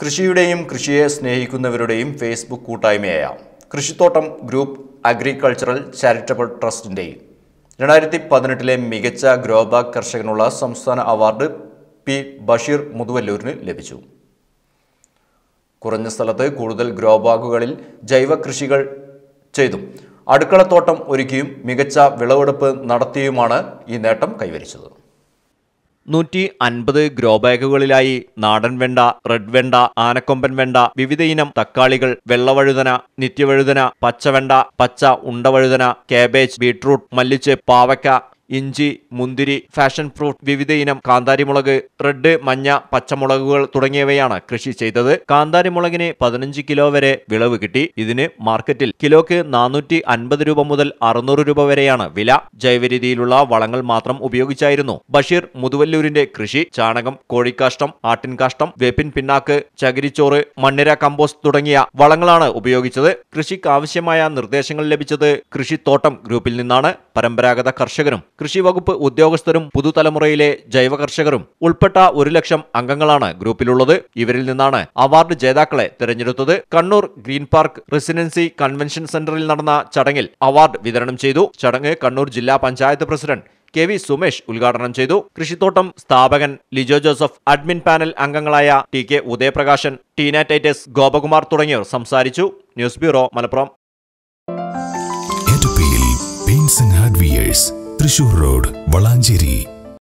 കൃഷിയുടെയും കൃഷിയെ സ്നേഹിക്കുന്നവരുടെയും ഫേസ്ബുക്ക് കൂട്ടായ്മയായ കൃഷിത്തോട്ടം ഗ്രൂപ്പ് അഗ്രികൾച്ചറൽ ചാരിറ്റബിൾ ട്രസ്റ്റിൻ്റെയും രണ്ടായിരത്തി പതിനെട്ടിലെ മികച്ച ഗ്രോബാഗ് കർഷകനുള്ള സംസ്ഥാന അവാർഡ് പി ബഷീർ മുതുവല്ലൂരിന് ലഭിച്ചു കുറഞ്ഞ സ്ഥലത്ത് കൂടുതൽ ഗ്രോബാഗുകളിൽ ജൈവ കൃഷികൾ ചെയ്തും അടുക്കളത്തോട്ടം ഒരുക്കിയും മികച്ച വിളവെടുപ്പ് നടത്തിയുമാണ് ഈ നേട്ടം കൈവരിച്ചത് നൂറ്റി അൻപത് ഗ്രോ ബാഗുകളിലായി നാടൻ വെണ്ട റെഡ് വെണ്ട ആനക്കൊമ്പൻ വെണ്ട വിവിധയിനം തക്കാളികൾ വെള്ളവഴുതന നിത്യവഴുതന പച്ചവെണ്ട പച്ച ഉണ്ടവഴുതന കാബേജ് ബീട്രൂട്ട് മല്ലിച്ച് പാവയ്ക്ക ഇഞ്ചി മുന്തിരി ഫാഷൻ ഫ്രൂട്ട് വിവിധ ഇനം കാന്താരിമുളക് റെഡ് മഞ്ഞ പച്ചമുളകുകൾ തുടങ്ങിയവയാണ് കൃഷി ചെയ്തത് കാന്താരിമുളകിന് പതിനഞ്ച് കിലോ വരെ വിളവ് കിട്ടി ഇതിന് മാർക്കറ്റിൽ കിലോക്ക് നാനൂറ്റി അൻപത് രൂപ മുതൽ അറുന്നൂറ് രൂപ വരെയാണ് വില ജൈവരീതിയിലുള്ള വളങ്ങൾ മാത്രം ഉപയോഗിച്ചായിരുന്നു ബഷീർ മുതുവല്ലൂരിന്റെ കൃഷി ചാണകം കോഴിക്കാഷ്ടം ആട്ടിൻകാഷ്ടം വേപ്പിൻ പിന്നാക്ക് ചകിരിച്ചോറ് മണ്ണിര കമ്പോസ്റ്റ് തുടങ്ങിയ വളങ്ങളാണ് ഉപയോഗിച്ചത് കൃഷിക്കാവശ്യമായ നിർദ്ദേശങ്ങൾ ലഭിച്ചത് കൃഷിത്തോട്ടം ഗ്രൂപ്പിൽ നിന്നാണ് പരമ്പരാഗത കർഷകരും കൃഷി വകുപ്പ് ഉദ്യോഗസ്ഥരും പുതുതലമുറയിലെ ജൈവ കർഷകരും ഉൾപ്പെട്ട ഒരു ലക്ഷം അംഗങ്ങളാണ് ഗ്രൂപ്പിലുള്ളത് ഇവരിൽ നിന്നാണ് അവാർഡ് ജേതാക്കളെ തിരഞ്ഞെടുത്തത് Kannur green park residency convention സെന്ററിൽ നടന്ന ചടങ്ങിൽ അവാർഡ് വിതരണം ചെയ്തു ചടങ്ങ് കണ്ണൂർ ജില്ലാ panchayat president K V Sumesh ഉദ്ഘാടനം ചെയ്തു കൃഷിത്തോട്ടം സ്ഥാപകൻ ലിജോ ജോസഫ് അഡ്മിൻ പാനൽ അംഗങ്ങളായ ടി കെ ഉദയപ്രകാശൻ ടീനാറ്റൈറ്റസ് ടൈറ്റസ് ഗോപകുമാർ തുടങ്ങിയവർ സംസാരിച്ചു news bureau Malappuram Thrissur road Valanchery